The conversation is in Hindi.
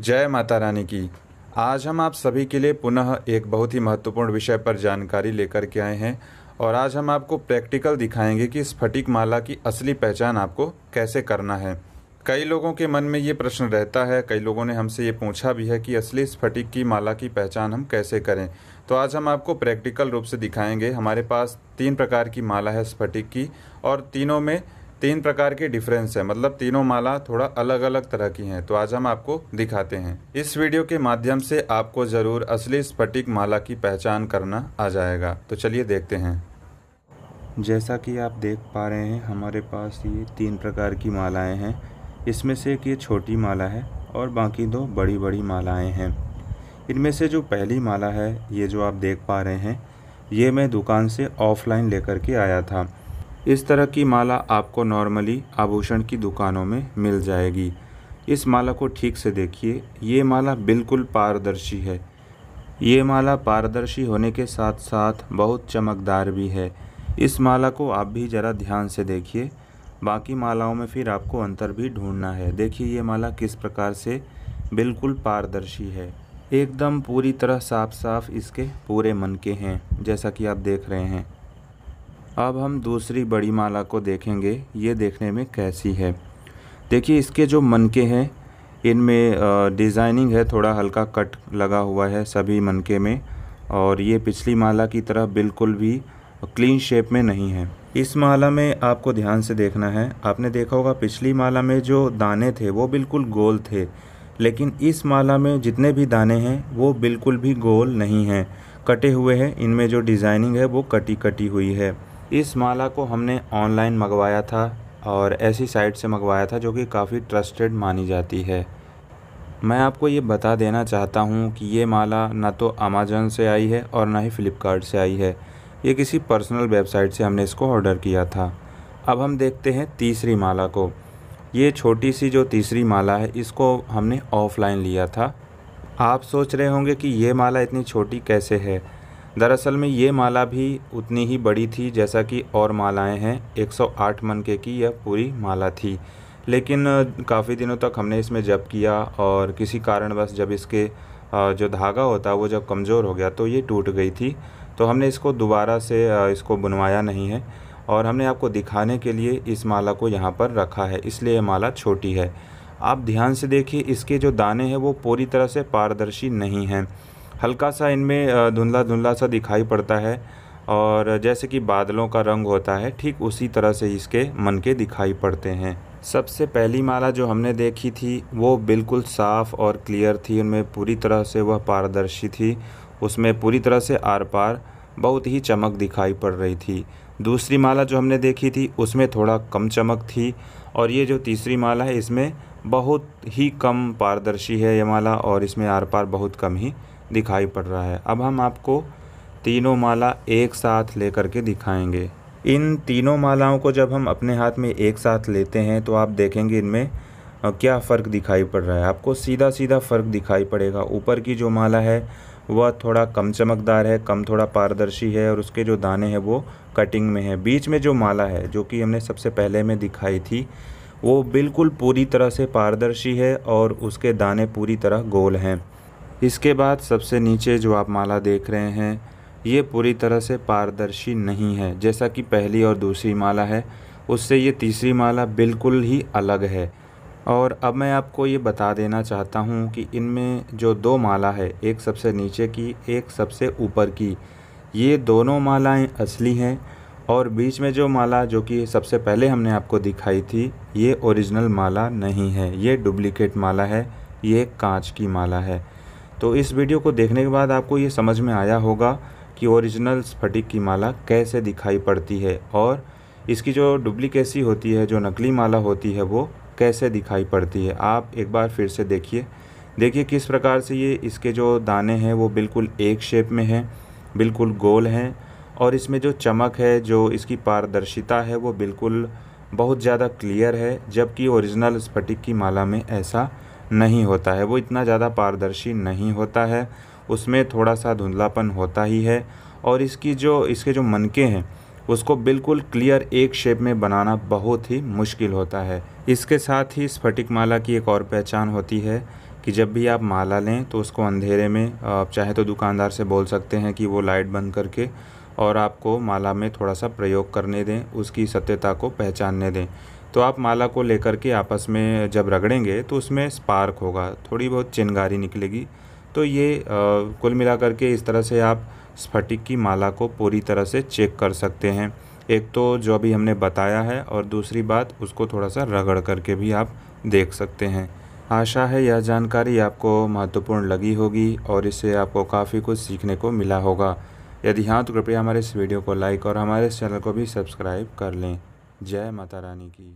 जय माता रानी की आज हम आप सभी के लिए पुनः एक बहुत ही महत्वपूर्ण विषय पर जानकारी लेकर के आए हैं और आज हम आपको प्रैक्टिकल दिखाएंगे कि स्फटिक माला की असली पहचान आपको कैसे करना है कई लोगों के मन में ये प्रश्न रहता है कई लोगों ने हमसे ये पूछा भी है कि असली स्फटिक की माला की पहचान हम कैसे करें तो आज हम आपको प्रैक्टिकल रूप से दिखाएंगे हमारे पास तीन प्रकार की माला है स्फटिक की और तीनों में तीन प्रकार के डिफरेंस है मतलब तीनों माला थोड़ा अलग अलग तरह की हैं तो आज हम आपको दिखाते हैं इस वीडियो के माध्यम से आपको जरूर असली स्फटिक माला की पहचान करना आ जाएगा तो चलिए देखते हैं जैसा कि आप देख पा रहे हैं हमारे पास ये तीन प्रकार की मालाएं हैं इसमें से एक ये छोटी माला है और बाकी दो बड़ी बड़ी मालाएँ हैं इनमें से जो पहली माला है ये जो आप देख पा रहे हैं ये मैं दुकान से ऑफ़लाइन लेकर के आया था इस तरह की माला आपको नॉर्मली आभूषण की दुकानों में मिल जाएगी इस माला को ठीक से देखिए ये माला बिल्कुल पारदर्शी है ये माला पारदर्शी होने के साथ साथ बहुत चमकदार भी है इस माला को आप भी ज़रा ध्यान से देखिए बाकी मालाओं में फिर आपको अंतर भी ढूंढना है देखिए ये माला किस प्रकार से बिल्कुल पारदर्शी है एकदम पूरी तरह साफ साफ इसके पूरे मन के हैं जैसा कि आप देख रहे हैं अब हम दूसरी बड़ी माला को देखेंगे ये देखने में कैसी है देखिए इसके जो मनके हैं इनमें डिज़ाइनिंग है थोड़ा हल्का कट लगा हुआ है सभी मनके में और ये पिछली माला की तरह बिल्कुल भी क्लीन शेप में नहीं है इस माला में आपको ध्यान से देखना है आपने देखा होगा पिछली माला में जो दाने थे वो बिल्कुल गोल थे लेकिन इस माला में जितने भी दाने हैं वो बिल्कुल भी गोल नहीं हैं कटे हुए हैं इनमें जो डिज़ाइनिंग है वो कटी कटी हुई है इस माला को हमने ऑनलाइन मंगवाया था और ऐसी साइट से मंगवाया था जो कि काफ़ी ट्रस्टेड मानी जाती है मैं आपको ये बता देना चाहता हूँ कि ये माला ना तो अमेजन से आई है और ना ही फ़्लिपकार्ट से आई है ये किसी पर्सनल वेबसाइट से हमने इसको ऑर्डर किया था अब हम देखते हैं तीसरी माला को ये छोटी सी जो तीसरी माला है इसको हमने ऑफ़लाइन लिया था आप सोच रहे होंगे कि ये माला इतनी छोटी कैसे है दरअसल में ये माला भी उतनी ही बड़ी थी जैसा कि और मालाएं हैं 108 मनके की यह पूरी माला थी लेकिन काफ़ी दिनों तक हमने इसमें जब किया और किसी कारणवश जब इसके जो धागा होता वो जब कमज़ोर हो गया तो ये टूट गई थी तो हमने इसको दोबारा से इसको बुनवाया नहीं है और हमने आपको दिखाने के लिए इस माला को यहाँ पर रखा है इसलिए ये माला छोटी है आप ध्यान से देखिए इसके जो दाने हैं वो पूरी तरह से पारदर्शी नहीं हैं हल्का सा इनमें धुंधला धुंधला सा दिखाई पड़ता है और जैसे कि बादलों का रंग होता है ठीक उसी तरह से इसके मन के दिखाई पड़ते हैं सबसे पहली माला जो हमने देखी थी वो बिल्कुल साफ़ और क्लियर थी उनमें पूरी तरह से वह पारदर्शी थी उसमें पूरी तरह से आर पार बहुत ही चमक दिखाई पड़ रही थी दूसरी माला जो हमने देखी थी उसमें थोड़ा कम चमक थी और ये जो तीसरी माला है इसमें बहुत ही कम पारदर्शी है ये माला और इसमें आर पार बहुत कम ही दिखाई पड़ रहा है अब हम आपको तीनों माला एक साथ लेकर के दिखाएंगे इन तीनों मालाओं को जब हम अपने हाथ में एक साथ लेते हैं तो आप देखेंगे इनमें क्या फ़र्क दिखाई पड़ रहा है आपको सीधा सीधा फ़र्क दिखाई पड़ेगा ऊपर की जो माला है वह थोड़ा कम चमकदार है कम थोड़ा पारदर्शी है और उसके जो दाने हैं वो कटिंग में है बीच में जो माला है जो कि हमने सबसे पहले में दिखाई थी वो बिल्कुल पूरी तरह से पारदर्शी है और उसके दाने पूरी तरह गोल हैं इसके बाद सबसे नीचे जो आप माला देख रहे हैं ये पूरी तरह से पारदर्शी नहीं है जैसा कि पहली और दूसरी माला है उससे ये तीसरी माला बिल्कुल ही अलग है और अब मैं आपको ये बता देना चाहता हूँ कि इनमें जो दो माला है एक सबसे नीचे की एक सबसे ऊपर की ये दोनों मालाएं असली हैं और बीच में जो माला जो कि सबसे पहले हमने आपको दिखाई थी ये ओरिजिनल माला नहीं है ये डुप्लीकेट माला है ये कांच की माला है तो इस वीडियो को देखने के बाद आपको ये समझ में आया होगा कि ओरिजिनल स्फटिक की माला कैसे दिखाई पड़ती है और इसकी जो डुप्लीकेसी होती है जो नकली माला होती है वो कैसे दिखाई पड़ती है आप एक बार फिर से देखिए देखिए किस प्रकार से ये इसके जो दाने हैं वो बिल्कुल एक शेप में हैं बिल्कुल गोल हैं और इसमें जो चमक है जो इसकी पारदर्शिता है वो बिल्कुल बहुत ज़्यादा क्लियर है जबकि ओरिजिनल स्फटिक की माला में ऐसा नहीं होता है वो इतना ज़्यादा पारदर्शी नहीं होता है उसमें थोड़ा सा धुंधलापन होता ही है और इसकी जो इसके जो मनके हैं उसको बिल्कुल क्लियर एक शेप में बनाना बहुत ही मुश्किल होता है इसके साथ ही स्फटिक माला की एक और पहचान होती है कि जब भी आप माला लें तो उसको अंधेरे में आप चाहे तो दुकानदार से बोल सकते हैं कि वो लाइट बंद करके और आपको माला में थोड़ा सा प्रयोग करने दें उसकी सत्यता को पहचानने दें तो आप माला को लेकर के आपस में जब रगड़ेंगे तो उसमें स्पार्क होगा थोड़ी बहुत चिनगारी निकलेगी तो ये आ, कुल मिलाकर के इस तरह से आप स्फटिक की माला को पूरी तरह से चेक कर सकते हैं एक तो जो अभी हमने बताया है और दूसरी बात उसको थोड़ा सा रगड़ करके भी आप देख सकते हैं आशा है यह जानकारी आपको महत्वपूर्ण लगी होगी और इससे आपको काफ़ी कुछ सीखने को मिला होगा यदि हाँ तो कृपया हमारे इस वीडियो को लाइक और हमारे इस चैनल को भी सब्सक्राइब कर लें जय माता रानी की